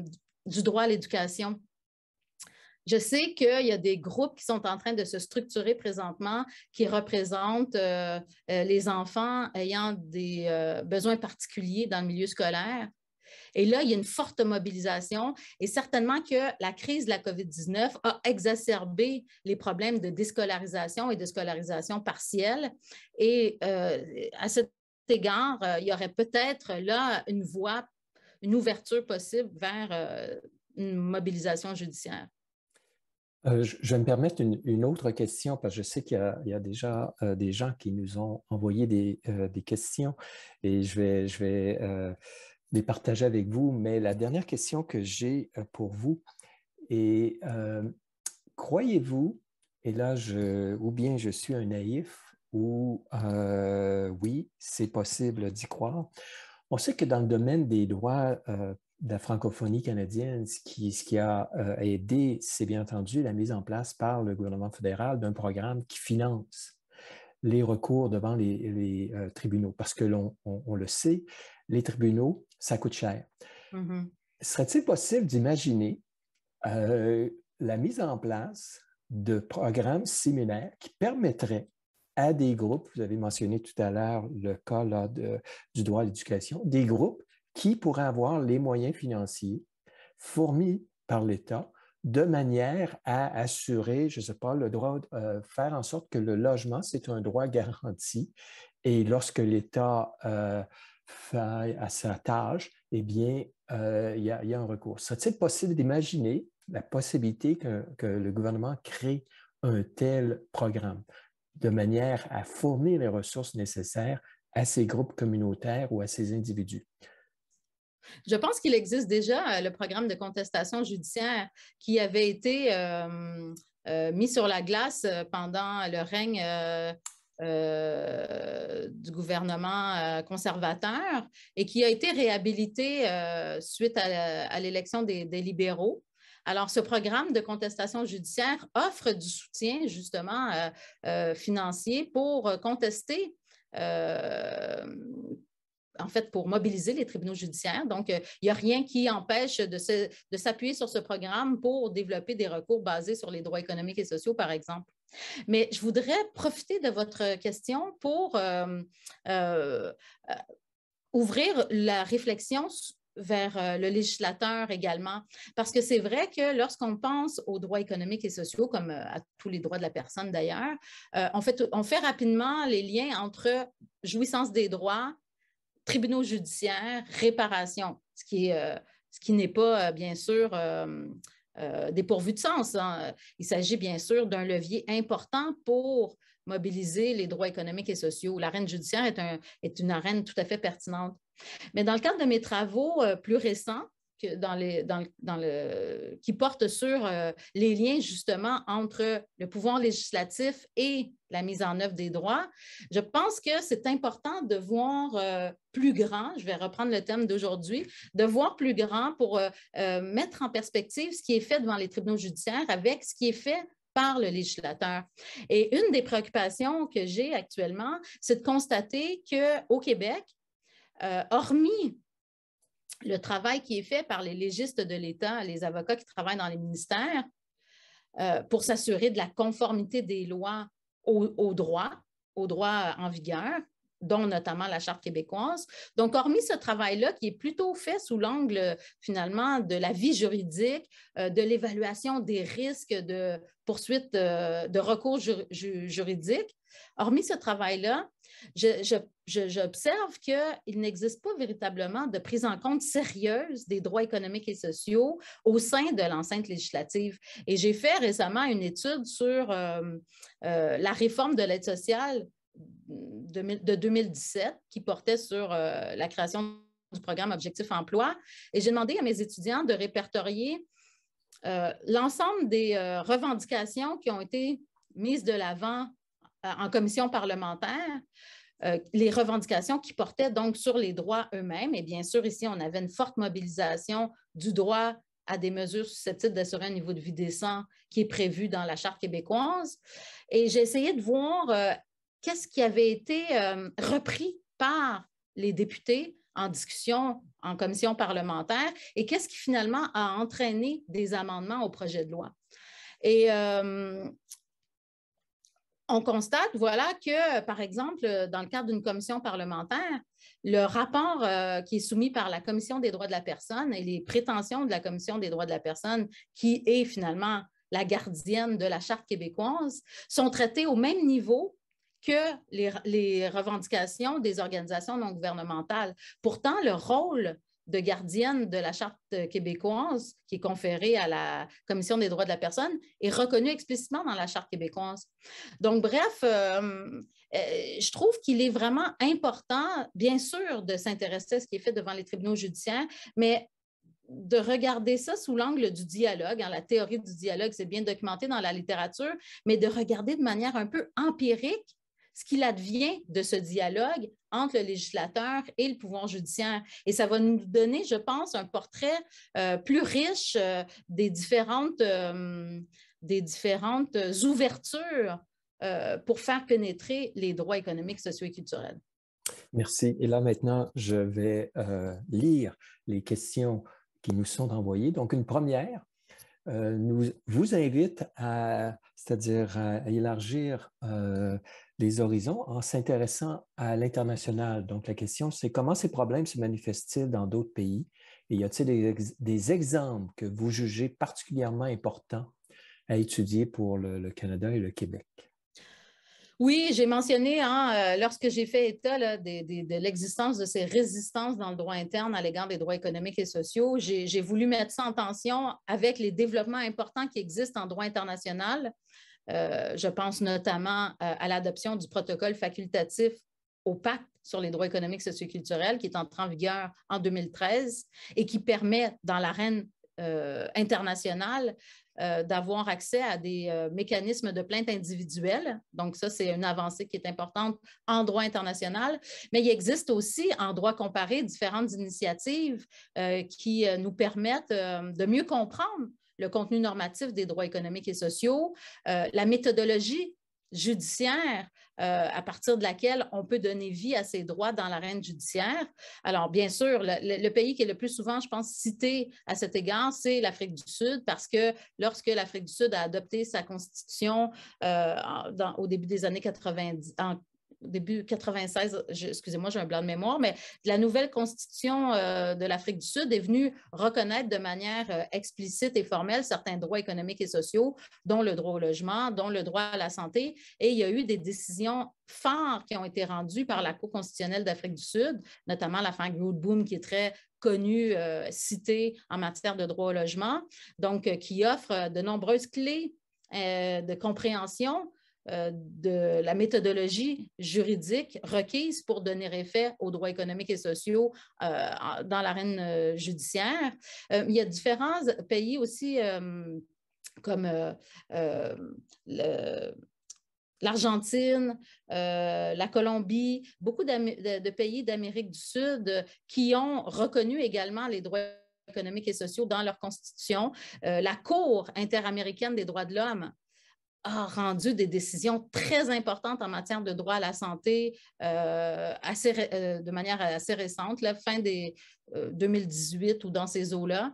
du droit à l'éducation. Je sais qu'il y a des groupes qui sont en train de se structurer présentement qui représentent euh, euh, les enfants ayant des euh, besoins particuliers dans le milieu scolaire. Et là, il y a une forte mobilisation et certainement que la crise de la COVID-19 a exacerbé les problèmes de déscolarisation et de scolarisation partielle. Et à cet égard, il y aurait peut-être là une voie, une ouverture possible vers une mobilisation judiciaire. Euh, je, vais me permettre une, autre question parce que je sais qu'il y, a, déjà euh, des gens qui nous ont envoyé des, euh, questions et je vais, je vais les partager avec vous. Mais la dernière question que j'ai pour vous est croyez-vous, et là, je, ou bien je suis un naïf, ou oui, c'est possible d'y croire. On sait que dans le domaine des droits de la francophonie canadienne, ce qui, a euh, aidé, c'est bien entendu la mise en place par le gouvernement fédéral d'un programme qui finance les recours devant les, euh, tribunaux, parce que l'on on, le sait, les tribunaux, ça coûte cher. Mm-hmm. Serait-il possible d'imaginer euh, la mise en place de programmes similaires qui permettraient à des groupes, vous avez mentionné tout à l'heure le cas du droit à l'éducation, des groupes qui pourrait avoir les moyens financiers fournis par l'État de manière à assurer, je ne sais pas, le droit, euh, faire en sorte que le logement, c'est un droit garanti. Et lorsque l'État euh, fait à sa tâche, eh bien, euh, il y, a un recours. Serait-il possible d'imaginer la possibilité que, le gouvernement crée un tel programme de manière à fournir les ressources nécessaires à ces groupes communautaires ou à ces individus? Je pense qu'il existe déjà euh, le programme de contestation judiciaire qui avait été euh, euh, mis sur la glace pendant le règne. du gouvernement conservateur et qui a été réhabilité suite à, l'élection des, libéraux. Alors, ce programme de contestation judiciaire offre du soutien justement financier pour contester en fait, pour mobiliser les tribunaux judiciaires. Donc, euh, il n'y a rien qui empêche de s'appuyer sur ce programme pour développer des recours basés sur les droits économiques et sociaux, par exemple. Mais je voudrais profiter de votre question pour euh, euh, ouvrir la réflexion vers le législateur également, parce que c'est vrai que lorsqu'on pense aux droits économiques et sociaux, comme à tous les droits de la personne d'ailleurs, fait, on fait rapidement les liens entre jouissance des droits, tribunaux judiciaires, réparation, ce qui est, euh, ce qui n'est pas, euh, bien sûr, euh, dépourvu de sens. Hein. Il s'agit bien sûr d'un levier important pour mobiliser les droits économiques et sociaux. L'arène judiciaire est, un, est, une arène tout à fait pertinente. Mais dans le cadre de mes travaux plus récents, dans dans qui porte sur euh, les liens justement entre le pouvoir législatif et la mise en œuvre des droits. Je pense que c'est important de voir euh, plus grand, je vais reprendre le thème d'aujourd'hui, de voir plus grand pour euh, mettre en perspective ce qui est fait devant les tribunaux judiciaires avec ce qui est fait par le législateur. Et une des préoccupations que j'ai actuellement, c'est de constater qu'au Québec, hormis le travail qui est fait par les légistes de l'État, les avocats qui travaillent dans les ministères, euh, pour s'assurer de la conformité des lois au, droit, au droit en vigueur, dont notamment la Charte québécoise. Donc, hormis ce travail-là qui est plutôt fait sous l'angle finalement de la vie juridique, euh, de l'évaluation des risques de poursuite euh, de recours juridique, hormis ce travail-là, j'observe qu'il n'existe pas véritablement de prise en compte sérieuse des droits économiques et sociaux au sein de l'enceinte législative. Et j'ai fait récemment une étude sur euh, la réforme de l'aide sociale de, 2017 qui portait sur euh, la création du programme Objectif Emploi. Et j'ai demandé à mes étudiants de répertorier euh, l'ensemble des euh, revendications qui ont été mises de l'avant en commission parlementaire, les revendications qui portaient donc sur les droits eux-mêmes. Et bien sûr, ici, on avait une forte mobilisation du droit à des mesures susceptibles d'assurer un niveau de vie décent qui est prévu dans la Charte québécoise. Et j'ai essayé de voir qu'est-ce qui avait été euh, repris par les députés en discussion en commission parlementaire et qu'est-ce qui finalement a entraîné des amendements au projet de loi. Et euh, on constate, voilà, que, par exemple, dans le cadre d'une commission parlementaire, le rapport euh, qui est soumis par la Commission des droits de la personne et les prétentions de la Commission des droits de la personne, qui est finalement la gardienne de la Charte québécoise, sont traités au même niveau que les, revendications des organisations non gouvernementales. Pourtant, le rôle de gardienne de la Charte québécoise, qui est conférée à la Commission des droits de la personne, est reconnu explicitement dans la Charte québécoise. Donc, bref, euh, euh, je trouve qu'il est vraiment important, bien sûr, de s'intéresser à ce qui est fait devant les tribunaux judiciaires, mais de regarder ça sous l'angle du dialogue. En hein, la théorie du dialogue, c'est bien documenté dans la littérature, mais de regarder de manière un peu empirique ce qu'il advient de ce dialogue entre le législateur et le pouvoir judiciaire. Et ça va nous donner, je pense, un portrait euh, plus riche euh, des, différentes, euh, des différentes ouvertures pour faire pénétrer les droits économiques, sociaux et culturels. Merci. Et là, maintenant, je vais lire les questions qui nous sont envoyées. Donc, une première nous, vous invite à, c'est-à-dire à élargir les horizons en s'intéressant à l'international. Donc, la question, c'est comment ces problèmes se manifestent-ils dans d'autres pays? Et y a-t-il des, exemples que vous jugez particulièrement importants à étudier pour le, Canada et le Québec? Oui, j'ai mentionné hein, euh, lorsque j'ai fait état de l'existence de ces résistances dans le droit interne à l'égard des droits économiques et sociaux, j'ai voulu mettre ça en tension avec les développements importants qui existent en droit international euh, je pense notamment euh, à l'adoption du protocole facultatif au pacte sur les droits économiques, et culturels, qui est entré en vigueur en 2013 et qui permet dans l'arène euh, internationale d'avoir accès à des mécanismes de plainte individuelle. Donc, ça, c'est une avancée qui est importante en droit international. Mais il existe aussi, en droit comparé, différentes initiatives qui nous permettent de mieux comprendre le contenu normatif des droits économiques et sociaux, euh, la méthodologie judiciaire euh, à partir de laquelle on peut donner vie à ces droits dans l'arène judiciaire. Alors, bien sûr, le, pays qui est le plus souvent, je pense, cité à cet égard, c'est l'Afrique du Sud, parce que lorsque l'Afrique du Sud a adopté sa constitution euh, au début des années 90, début 96, excusez-moi, j'ai un blanc de mémoire, mais la nouvelle constitution euh, de l'Afrique du Sud est venue reconnaître de manière euh, explicite et formelle certains droits économiques et sociaux, dont le droit au logement, dont le droit à la santé. Et il y a eu des décisions phares qui ont été rendues par la Cour constitutionnelle d'Afrique du Sud, notamment la fin Boom qui est très connue, euh, citée en matière de droit au logement, donc qui offre de nombreuses clés de compréhension euh, de la méthodologie juridique requise pour donner effet aux droits économiques et sociaux euh, dans l'arène euh, judiciaire. il y a différents pays aussi comme l'Argentine, la Colombie, beaucoup de, pays d'Amérique du Sud qui ont reconnu également les droits économiques et sociaux dans leur constitution. la Cour interaméricaine des droits de l'homme a rendu des décisions très importantes en matière de droit à la santé euh, assez, euh, de manière assez récente, la fin des 2018 euh, ou dans ces eaux-là.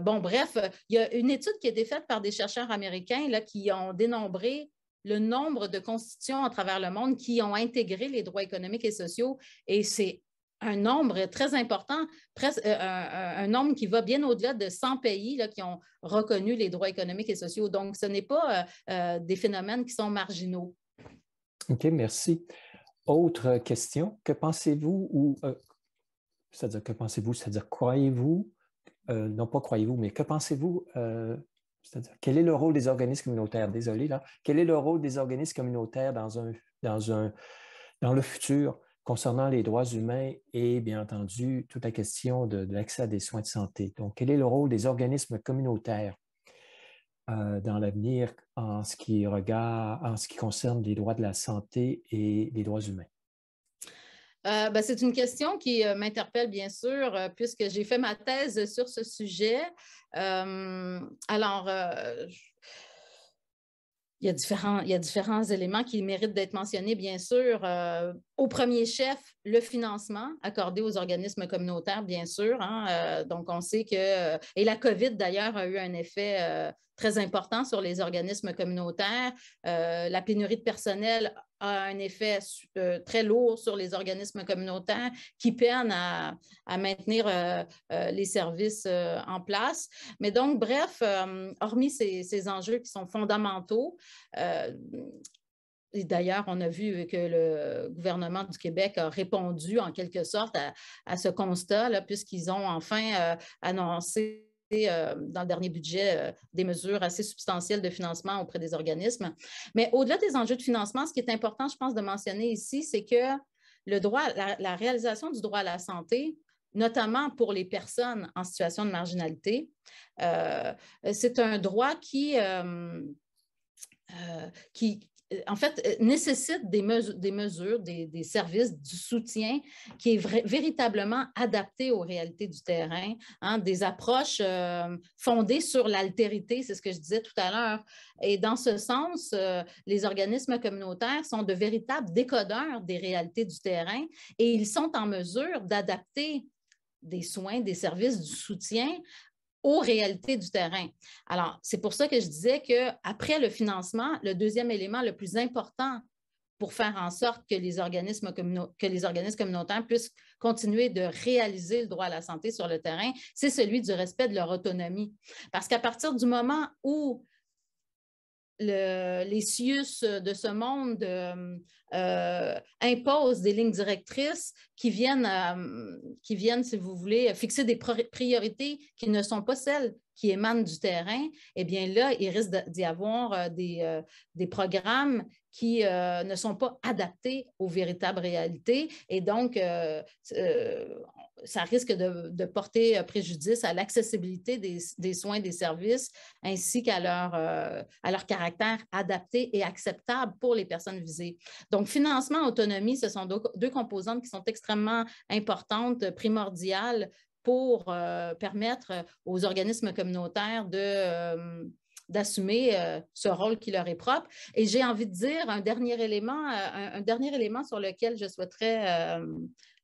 bon, bref, il y a une étude qui a été faite par des chercheurs américains là, qui ont dénombré le nombre de constitutions à travers le monde qui ont intégré les droits économiques et sociaux et c'est un nombre très important, presque, euh, un, nombre qui va bien au-delà de 100 pays qui ont reconnu les droits économiques et sociaux. Donc, ce n'est pas euh, euh, des phénomènes qui sont marginaux. OK, merci. Autre question, que pensez-vous ou c'est-à-dire que pensez-vous, c'est-à-dire croyez-vous, non pas croyez-vous, mais que pensez-vous, c'est-à-dire quel est le rôle des organismes communautaires, désolé là, quel est le rôle des organismes communautaires dans dans le futur concernant les droits humains et bien entendu toute la question de, l'accès à des soins de santé. Donc, quel est le rôle des organismes communautaires euh, dans l'avenir en ce qui regarde, en ce qui concerne les droits de la santé et les droits humains? Euh, ben, c'est une question qui euh, m'interpelle bien sûr, puisque j'ai fait ma thèse sur ce sujet. alors, il, y a différents, il y a différents éléments qui méritent d'être mentionnés, bien sûr au premier chef, le financement accordé aux organismes communautaires, bien sûr. Hein, euh, donc, on sait que, euh, et la COVID d'ailleurs a eu un effet euh, très important sur les organismes communautaires. la pénurie de personnel a un effet très lourd sur les organismes communautaires qui peinent à, maintenir les services en place. Mais donc, bref, hormis ces, ces, enjeux qui sont fondamentaux, d'ailleurs, on a vu que le gouvernement du Québec a répondu en quelque sorte à, ce constat, puisqu'ils ont enfin euh, annoncé euh, dans le dernier budget euh, des mesures assez substantielles de financement auprès des organismes. Mais au-delà des enjeux de financement, ce qui est important, je pense, de mentionner ici, c'est que le droit, la, réalisation du droit à la santé, notamment pour les personnes en situation de marginalité, c'est un droit qui, qui, euh, en fait, euh, nécessite des, mesures, des services, du soutien qui est véritablement adapté aux réalités du terrain, hein, des approches euh, fondées sur l'altérité, c'est ce que je disais tout à l'heure. Et dans ce sens, les organismes communautaires sont de véritables décodeurs des réalités du terrain et ils sont en mesure d'adapter des soins, des services, du soutien aux réalités du terrain. Alors, c'est pour ça que je disais que après le financement, le deuxième élément le plus important pour faire en sorte que les organismes, que les organismes communautaires puissent continuer de réaliser le droit à la santé sur le terrain, c'est celui du respect de leur autonomie. Parce qu'à partir du moment où les CIUS de ce monde euh, euh, imposent des lignes directrices qui viennent, euh, qui viennent, si vous voulez, fixer des priorités qui ne sont pas celles qui émanent du terrain, eh bien là, il risque d'y avoir des, des, programmes qui ne sont pas adaptés aux véritables réalités. Et donc, ça risque de, porter euh, préjudice à l'accessibilité des, des, soins, des services, ainsi qu'à leur, euh, à leur caractère adapté et acceptable pour les personnes visées. Donc, financement, autonomie, ce sont deux, composantes qui sont extrêmement importantes, primordiales pour euh, permettre aux organismes communautaires de d'assumer euh, ce rôle qui leur est propre. Et j'ai envie de dire un dernier élément, euh, un, dernier élément sur lequel je souhaiterais euh,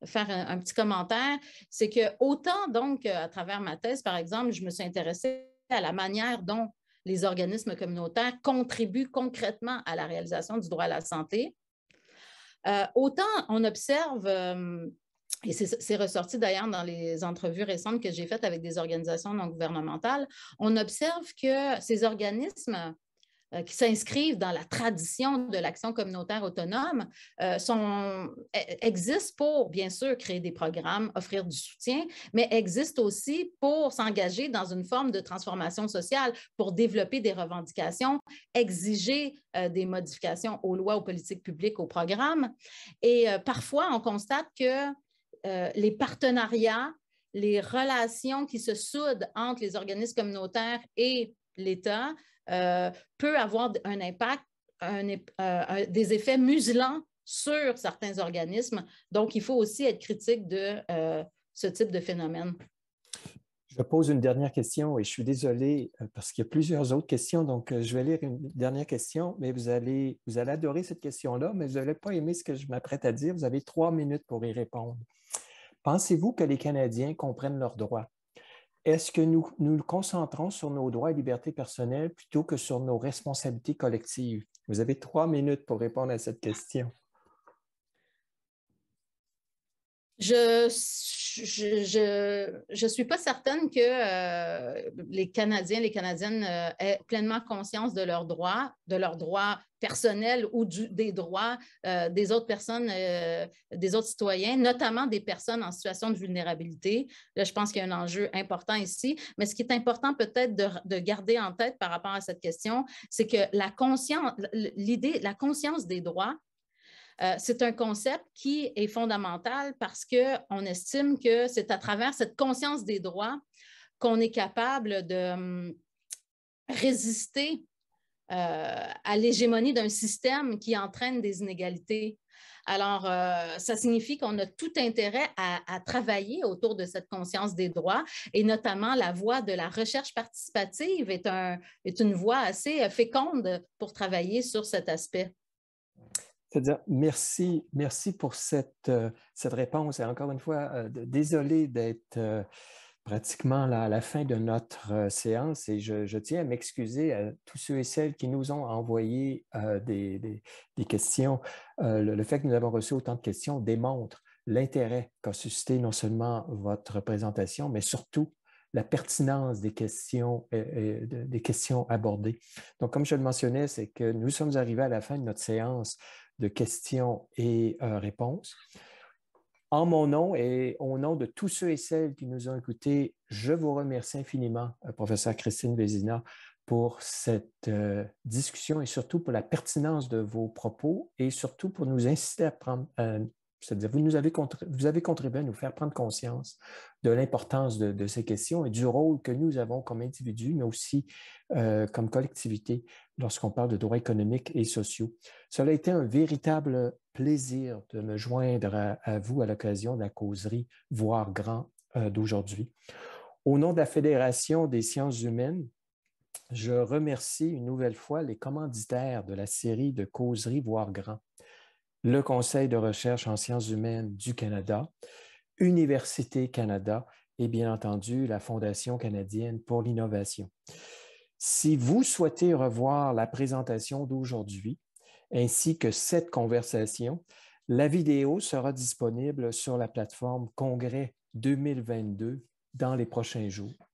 faire un, petit commentaire, c'est que autant donc à travers ma thèse, par exemple, je me suis intéressée à la manière dont les organismes communautaires contribuent concrètement à la réalisation du droit à la santé. autant on observe et c'est ressorti d'ailleurs dans les entrevues récentes que j'ai faites avec des organisations non gouvernementales, on observe que ces organismes euh, qui s'inscrivent dans la tradition de l'action communautaire autonome euh, sont, e, existent pour, bien sûr, créer des programmes, offrir du soutien, mais existent aussi pour s'engager dans une forme de transformation sociale, pour développer des revendications, exiger euh, des modifications aux lois, aux politiques publiques, aux programmes. Et parfois, on constate que euh, les partenariats, les relations qui se soudent entre les organismes communautaires et l'État euh, peut avoir un impact, euh, des effets muselants sur certains organismes. Donc, il faut aussi être critique de ce type de phénomène. Je pose une dernière question et je suis désolé parce qu'il y a plusieurs autres questions, donc je vais lire une dernière question, mais vous allez, vous allez adorer cette question-là, mais vous n'allez pas aimer ce que je m'apprête à dire. Vous avez trois minutes pour y répondre. Pensez-vous que les Canadiens comprennent leurs droits? Est-ce que nous nous concentrons sur nos droits et libertés personnelles plutôt que sur nos responsabilités collectives? Vous avez trois minutes pour répondre à cette question. Je je, suis pas certaine que euh, les Canadiens, les Canadiennes euh, aient pleinement conscience de leurs droits, de leurs droits personnels ou des droits euh, des autres personnes, des autres citoyens, notamment des personnes en situation de vulnérabilité. je pense qu'il y a un enjeu important ici. Mais ce qui est important peut-être de, de, garder en tête par rapport à cette question, c'est que la conscience, l'idée, la conscience des droits euh, c'est un concept qui est fondamental parce qu'on estime que c'est à travers cette conscience des droits qu'on est capable de hum, résister euh, à l'hégémonie d'un système qui entraîne des inégalités. Alors, euh, ça signifie qu'on a tout intérêt à, travailler autour de cette conscience des droits et notamment la voie de la recherche participative est une voie assez féconde pour travailler sur cet aspect. C'est-à-dire, merci, merci pour euh, cette, réponse. Et encore une fois, euh, désolé d'être euh, pratiquement à la fin de notre séance et je, tiens à m'excuser à tous ceux et celles qui nous ont envoyé des, questions. Le, fait que nous avons reçu autant de questions démontre l'intérêt qu'a suscité non seulement votre présentation, mais surtout la pertinence des questions, des questions abordées. Donc, comme je le mentionnais, c'est que nous sommes arrivés à la fin de notre séance de questions et euh, réponses. En mon nom et au nom de tous ceux et celles qui nous ont écoutés, je vous remercie infiniment, euh, professeur Christine Vézina, pour cette euh, discussion et surtout pour la pertinence de vos propos et surtout pour nous inciter à prendre, cest à vous, avez contribué à nous faire prendre conscience de l'importance de, ces questions et du rôle que nous avons comme individus, mais aussi euh, comme collectivité lorsqu'on parle de droits économiques et sociaux. Cela a été un véritable plaisir de me joindre à, vous à l'occasion de la causerie Voir Grand euh, d'aujourd'hui. Au nom de la Fédération des sciences humaines, je remercie une nouvelle fois les commanditaires de la série de causeries Voir Grand le Conseil de recherche en sciences humaines du Canada, Université Canada et bien entendu la Fondation canadienne pour l'innovation. Si vous souhaitez revoir la présentation d'aujourd'hui ainsi que cette conversation, la vidéo sera disponible sur la plateforme Congrès 2022 dans les prochains jours.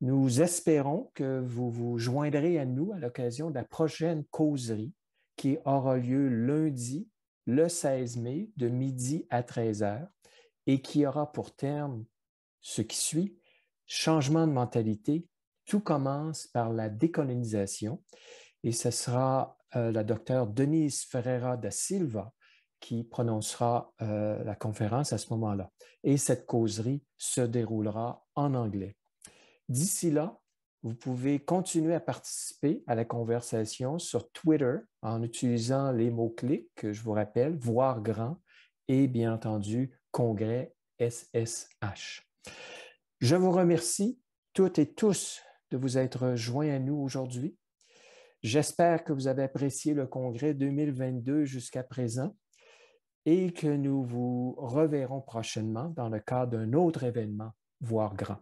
Nous espérons que vous vous joindrez à nous à l'occasion de la prochaine causerie qui aura lieu lundi, le 16 mai, de midi à 13 heures, et qui aura pour terme ce qui suit, changement de mentalité, tout commence par la décolonisation, et ce sera euh, la docteure Denise Ferreira da Silva qui prononcera euh, la conférence à ce moment-là. Et cette causerie se déroulera en anglais. D'ici là, vous pouvez continuer à participer à la conversation sur Twitter en utilisant les mots-clics que je vous rappelle, voir grand et bien entendu congrès SSH. Je vous remercie toutes et tous de vous être joints à nous aujourd'hui. J'espère que vous avez apprécié le congrès 2022 jusqu'à présent et que nous vous reverrons prochainement dans le cadre d'un autre événement, voire grand.